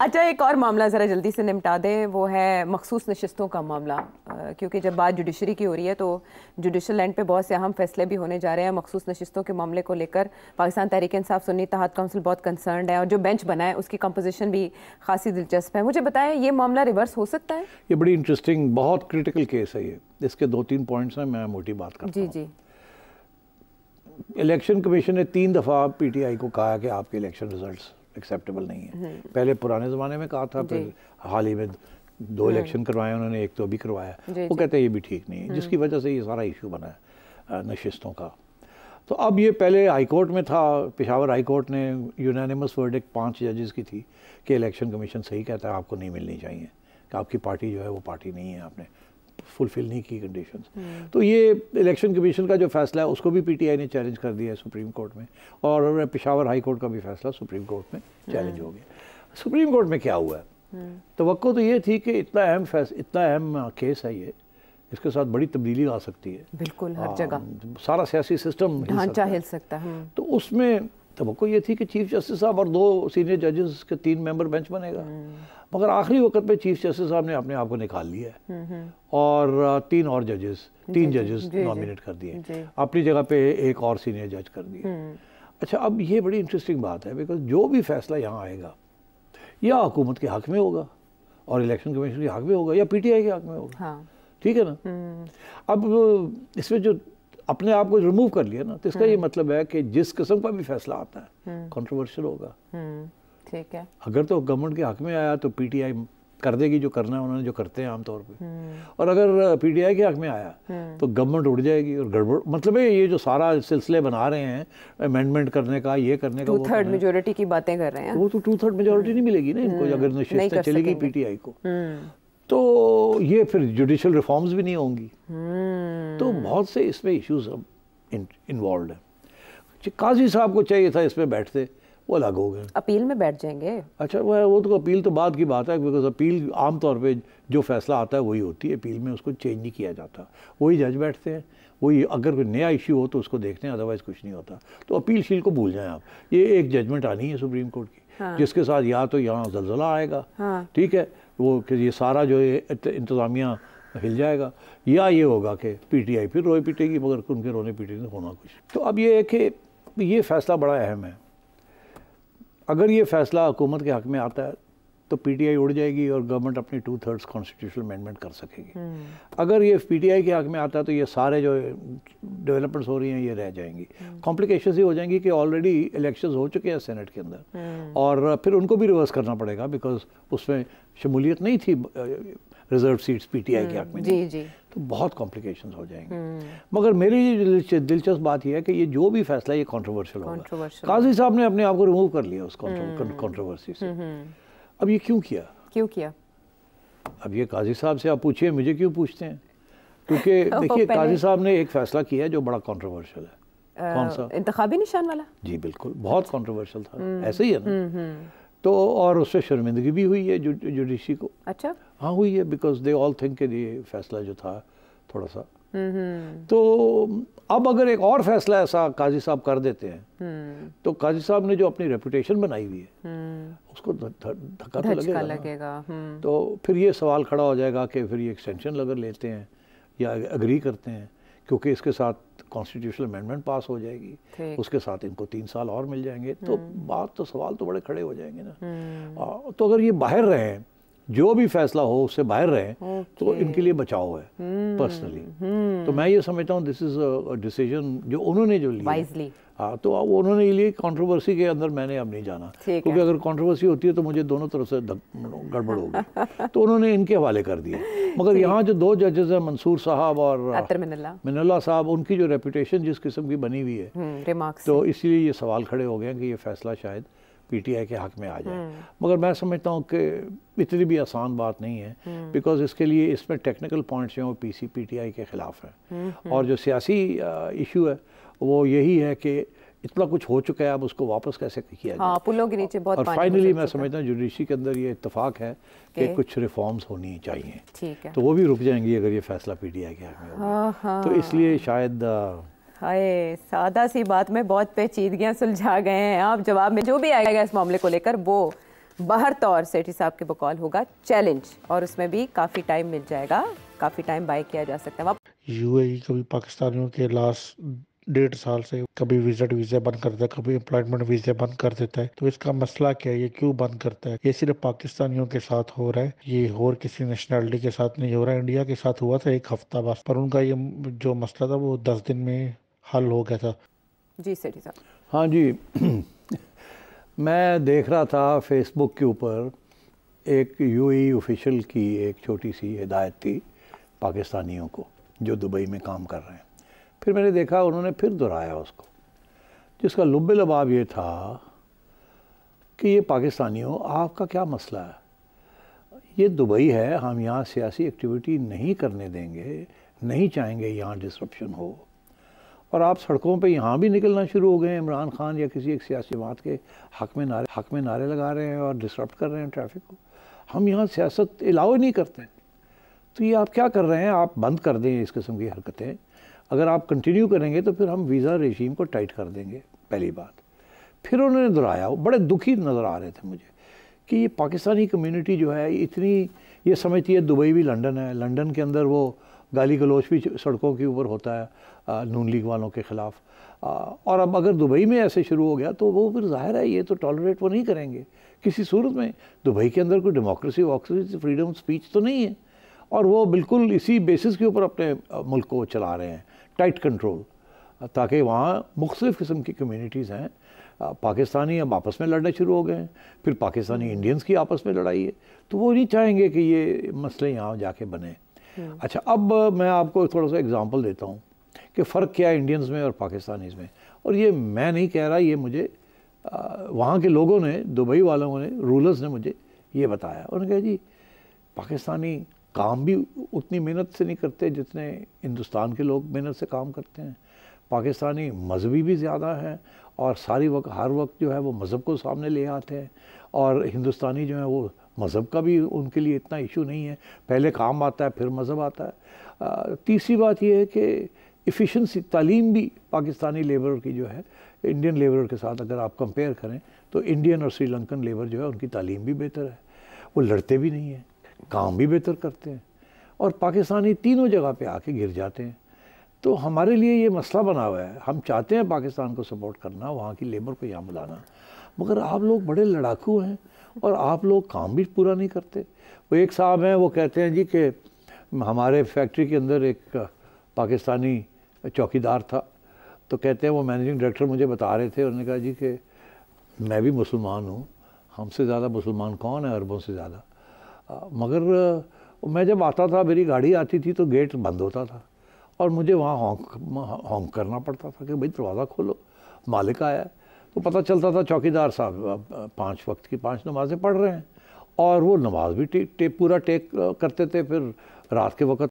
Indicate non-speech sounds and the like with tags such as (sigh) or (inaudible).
अच्छा एक और मामला ज़रा जल्दी से निपटा दें वो है मखसूस नशस्तों का मामला क्योंकि जब बात जुडिशरी की हो रही है तो जुडिशल एंड पे बहुत से अहम फैसले भी होने जा रहे हैं मखसूस नशस्तों के मामले को लेकर पाकिस्तान तहरीक साफ सुन्नी तहत काउंसिल बहुत कंसर्नड है और जो बेंच बना है उसकी कंपोजिशन भी खासी दिलचस्प है मुझे बताएं ये मामला रिवर्स हो सकता है ये बड़ी इंटरेस्टिंग बहुत क्रिटिकल केस है ये इसके दो तीन पॉइंट्स हैं मैं मोटी बात कर जी जी इलेक्शन कमीशन ने तीन दफ़ा आई को कहा कि आपके इलेक्शन रिजल्ट एक्सेप्टेबल नहीं है हम्म। पहले पुराने ज़माने में कहा था फिर हाल ही में दो हम्म। इलेक्शन करवाए उन्होंने एक तो अभी करवाया वो कहते हैं ये भी ठीक नहीं है हम्म। जिसकी वजह से ये सारा इशू बना है नशस्तों का तो अब ये पहले हाई कोर्ट में था पेशावर हाई कोर्ट ने यूनानिमस वर्ड एक पाँच जजेस की थी कि इलेक्शन कमीशन सही कहता है आपको नहीं मिलनी चाहिए कि आपकी पार्टी जो है वो पार्टी नहीं है आपने फुलफिल नहीं की कंडीशन hmm. तो ये इलेक्शन कमीशन का जो फैसला है उसको भी पीटीआई ने चैलेंज कर दिया है सुप्रीम कोर्ट में और पिशावर हाई कोर्ट का भी फैसला सुप्रीम कोर्ट में चैलेंज hmm. हो गया सुप्रीम कोर्ट में क्या हुआ है तो तो ये थी कि इतना अहम इतना अहम केस है ये इसके साथ बड़ी तब्दीली आ सकती है बिल्कुल हर जगह सारा सियासी सिस्टम ढांचा हिल सकता है हम्म। तो उसमें तो ये थी कि चीफ जस्टिस साहब और दो सीनियर जजेस के तीन मेंबर बेंच बनेगा हम्म। मगर आखिरी वक्त पे चीफ जस्टिस साहब ने अपने आप को निकाल लिया है हम्म, हम्म। और तीन और जजेस तीन जजेस नॉमिनेट कर दिए अपनी जगह पे एक और सीनियर जज कर दिए हम्म। अच्छा अब ये बड़ी इंटरेस्टिंग बात है बिकॉज जो भी फैसला यहाँ आएगा या हुकूमत के हक में होगा और इलेक्शन कमीशन के हक में होगा या पीटीआई के हक में होगा हाँ। ठीक है ना अब इसमें जो अपने आप को रिमूव कर लिया ना तो इसका ये मतलब है कि जिस किस्म का भी फैसला आता है कॉन्ट्रोवर्शियल होगा ठीक है अगर तो गवर्नमेंट के हक में आया तो पीटीआई कर देगी जो करना है उन्होंने जो करते हैं आमतौर पे हम्म। और अगर पीटीआई के हक में आया हम्म। तो गवर्नमेंट उड़ जाएगी और गड़बड़ मतलब ये जो सारा सिलसिले बना रहे हैं अमेंडमेंट करने का ये करने का टू थर्ड मेजोरिटी की बातें कर रहे हैं वो तो टू थर्ड मेजोरिटी नहीं हम्म। मिलेगी ना इनको अगर निश्चित चलेगी पीटीआई को तो ये फिर जुडिशल रिफॉर्म्स भी नहीं होंगी तो बहुत से इसमें इश्यूज अब इन्वॉल्व हैं काजी साहब को चाहिए था इसमें बैठते वो अलग हो गए अपील में बैठ जाएंगे अच्छा वह वो तो अपील तो बाद की बात है बिकॉज अपील आमतौर पर जो फैसला आता है वही होती है अपील में उसको चेंज नहीं किया जाता वही जज बैठते हैं वही अगर कोई नया इश्यू हो तो उसको देखते हैं अदरवाइज़ कुछ नहीं होता तो अपील शील को भूल जाएं आप ये एक जजमेंट आनी है सुप्रीम कोर्ट की हाँ। जिसके साथ या तो यहाँ जलजला आएगा हाँ। ठीक है वो ये सारा जो इंतज़ामिया हिल जाएगा या ये होगा कि पी फिर रोए पीटेगी मगर उनके रोने पीटेगी होना कुछ तो अब ये है कि ये फैसला बड़ा अहम है अगर ये फैसला हुकूमत के हक में आता है तो पीटीआई उड़ जाएगी और गवर्नमेंट अपनी टू थर्ड्स कॉन्स्टिट्यूशनल अमेंडमेंट कर सकेगी हम्म। अगर ये पीटीआई के हक में आता है तो ये सारे जो डेवलपमेंट्स हो रही हैं ये रह जाएंगी कॉम्प्लिकेशन हम्म। ये हो जाएंगी कि ऑलरेडी इलेक्शन हो चुके हैं सेनेट के अंदर हम्म। और फिर उनको भी रिवर्स करना पड़ेगा बिकॉज उसमें शमूलियत नहीं थी रिजर्व सीट्स पी के हक में जी जी तो बहुत कॉम्प्लिकेशन हो जाएंगे हम्म। मगर मेरी दिलचस्प बात यह है कि ये जो भी फैसला ये कॉन्ट्रोवर्शियल होगा काजी साहब ने अपने आप को रिमूव कर लिया उस कॉन्ट्रोवर्सी हम्म। से हम्म, अब ये क्यों किया क्यों किया अब ये काजी साहब से आप पूछिए मुझे क्यों पूछते हैं क्योंकि (laughs) देखिए काजी साहब ने एक फैसला किया जो बड़ा कॉन्ट्रोवर्शियल है कौन सा इंतबी निशान वाला जी बिल्कुल बहुत कॉन्ट्रोवर्शियल था ऐसे ही है ना तो और उससे शर्मिंदगी भी हुई है जुडिशी को अच्छा हाँ हुई है बिकॉज दे ऑल थिंक के ये फैसला जो था थोड़ा सा हम्म, हम्म। तो अब अगर एक और फैसला ऐसा काजी साहब कर देते हैं हम्म। तो काजी साहब ने जो अपनी रेपुटेशन बनाई हुई है उसको धक्का तो लगेगा, लगेगा तो फिर ये सवाल खड़ा हो जाएगा कि फिर ये एक्सटेंशन अगर लेते हैं या अग्री करते हैं क्योंकि इसके साथ कॉन्स्टिट्यूशनल अमेंडमेंट पास हो जाएगी उसके साथ इनको तीन साल और मिल जाएंगे तो हम्म। बात तो सवाल तो बड़े खड़े हो जाएंगे ना हम्म। आ, तो अगर ये बाहर रहें जो भी फैसला हो उससे बाहर रहें तो इनके लिए बचाव है पर्सनली हम्म। तो मैं ये समझता हूँ दिस इज डिसीजन जो उन्होंने जो लिया हाँ तो अब उन्होंने लिए कंट्रोवर्सी के अंदर मैंने अब नहीं जाना क्योंकि अगर कंट्रोवर्सी होती है तो मुझे दोनों तरफ से गड़बड़ होगी (laughs) तो उन्होंने इनके हवाले कर दिया मगर यहाँ जो दो जजेस हैं मंसूर साहब और हाँ, मिनल्ला साहब उनकी जो रेपुटेशन जिस किस्म की बनी हुई है हम्म, तो इसलिए ये सवाल खड़े हो गए हैं कि ये फैसला शायद पीटीआई के हक में आ जाए हम्म। मगर मैं समझता हूँ कि इतनी भी आसान बात नहीं है बिकॉज हम्म। इसके लिए इसमें टेक्निकल पॉइंट्स हैं वो पीसी पीटीआई के ख़िलाफ़ हैं और जो सियासी इशू है वो यही है कि इतना कुछ हो चुका है अब उसको वापस कैसे किया जाए हाँ, पुलों के नीचे बहुत और फाइनली मैं समझता हूँ जुडिशरी के अंदर ये इतफाक़ है कि कुछ रिफॉर्म्स होनी चाहिए ठीक है तो वो भी रुक जाएंगी अगर ये फैसला पी डी आई के हाँ, हाँ। तो इसलिए शायद हाय सादा सी बात में बहुत पेचीदगियाँ सुलझा गए हैं आप जवाब में जो भी आएगा इस मामले को लेकर वो बाहर तौर सेठी साहब के बकौल होगा चैलेंज और उसमें भी काफ़ी टाइम मिल जाएगा काफ़ी टाइम बाय किया जा सकता है यूएई e को भी पाकिस्तानियों के लास्ट डेढ़ साल से कभी विजिट वीज़ा बंद कर देता है कभी एम्प्लॉयमेंट वीज़ा बंद कर देता है तो इसका मसला क्या है ये क्यों बंद करता है ये सिर्फ पाकिस्तानियों के साथ हो रहा है ये और किसी नेशनलिटी के साथ नहीं हो रहा है इंडिया के साथ हुआ था एक हफ्ता बाद पर उनका ये जो मसला था वो दस दिन में हल हो गया था जी जी साहब हाँ जी (clears throat) मैं देख रहा था फेसबुक के ऊपर एक यू ऑफिशियल e की एक छोटी सी हिदायत थी पाकिस्तानियों को जो दुबई में काम कर रहे हैं फिर मैंने देखा उन्होंने फिर दोहराया उसको जिसका लुब लबाव ये था कि ये पाकिस्तानियों आपका क्या मसला है ये दुबई है हम यहाँ सियासी एक्टिविटी नहीं करने देंगे नहीं चाहेंगे यहाँ डिस्ट्रप्शन हो और आप सड़कों पे यहाँ भी निकलना शुरू हो गए हैं इमरान खान या किसी एक सियासी जमात के हक में नारे हक में नारे लगा रहे हैं और डिसरप्ट कर रहे हैं ट्रैफिक को हम यहाँ सियासत अलाउ नहीं करते तो ये आप क्या कर रहे हैं आप बंद कर दें इस किस्म की हरकतें अगर आप कंटिन्यू करेंगे तो फिर हम वीज़ा रेजीम को टाइट कर देंगे पहली बात फिर उन्होंने दोहराया बड़े दुखी नज़र आ रहे थे मुझे कि ये पाकिस्तानी कम्यूनिटी जो है इतनी ये समझती है दुबई भी लंडन है लंडन के अंदर वो गाली गलोच भी सड़कों के ऊपर होता है नून लीग वालों के ख़िलाफ़ और अब अगर दुबई में ऐसे शुरू हो गया तो वो फिर जाहिर है ये तो टॉलरेट वो नहीं करेंगे किसी सूरत में दुबई के अंदर कोई डेमोक्रेसी वॉक्रेसी फ्रीडम स्पीच तो नहीं है और वो बिल्कुल इसी बेसिस के ऊपर अपने मुल्क को चला रहे हैं टाइट कंट्रोल uh, ताकि वहाँ मुख्तलिफ़ किस्म की कम्यूनिटीज़ हैं uh, पाकिस्तानी अब आपस में लड़ने शुरू हो गए हैं फिर पाकिस्तानी इंडियंस हम्म। की आपस में लड़ाई है तो वो नहीं चाहेंगे कि ये मसले यहाँ जाके बने हम्म। अच्छा अब uh, मैं आपको थोड़ा सा एग्ज़ाम्पल देता हूँ कि फ़र्क क्या है इंडियंस में और पाकिस्तानीज़ में और ये मैं नहीं कह रहा ये मुझे वहाँ के लोगों ने दुबई वालों ने रूलर्स ने मुझे ये बताया उन्होंने कहा जी पाकिस्तानी काम भी उतनी मेहनत से नहीं करते जितने हिंदुस्तान के लोग मेहनत से काम करते हैं पाकिस्तानी मजहबी भी ज़्यादा हैं और सारी वक्त हर वक्त जो है वो मज़हब को सामने ले आते हैं और हिंदुस्तानी जो है वो मज़हब का भी उनके लिए इतना इशू नहीं है पहले काम आता है फिर मज़हब आता है तीसरी बात यह है कि इफ़िशेंसी तालीम भी पाकिस्तानी लेबर की जो है इंडियन लेबर के साथ अगर आप कंपेयर करें तो इंडियन और श्रीलंकन लेबर जो है उनकी तालीम भी बेहतर है वो लड़ते भी नहीं हैं काम भी बेहतर करते हैं और पाकिस्तानी तीनों जगह पे आके गिर जाते हैं तो हमारे लिए ये मसला बना हुआ है हम चाहते हैं पाकिस्तान को सपोर्ट करना वहाँ की लेबर को यहाँ बुलाना मगर आप लोग बड़े लड़ाकू हैं और आप लोग काम भी पूरा नहीं करते वो एक साहब हैं वो कहते हैं जी कि हमारे फैक्ट्री के अंदर एक पाकिस्तानी चौकीदार था तो कहते हैं वो मैनेजिंग डायरेक्टर मुझे बता रहे थे उन्होंने कहा जी कि मैं भी मुसलमान हूँ हमसे ज़्यादा मुसलमान कौन है अरबों से ज़्यादा मगर मैं जब आता था मेरी गाड़ी आती थी तो गेट बंद होता था और मुझे वहाँ हॉन्क हॉन्क करना पड़ता था कि भाई दरवाज़ा खोलो मालिक आया है तो पता चलता था चौकीदार साहब पाँच वक्त की पाँच नमाज़ें पढ़ रहे हैं और वो नमाज भी टे, टे, पूरा टेक करते थे फिर रात के वक्त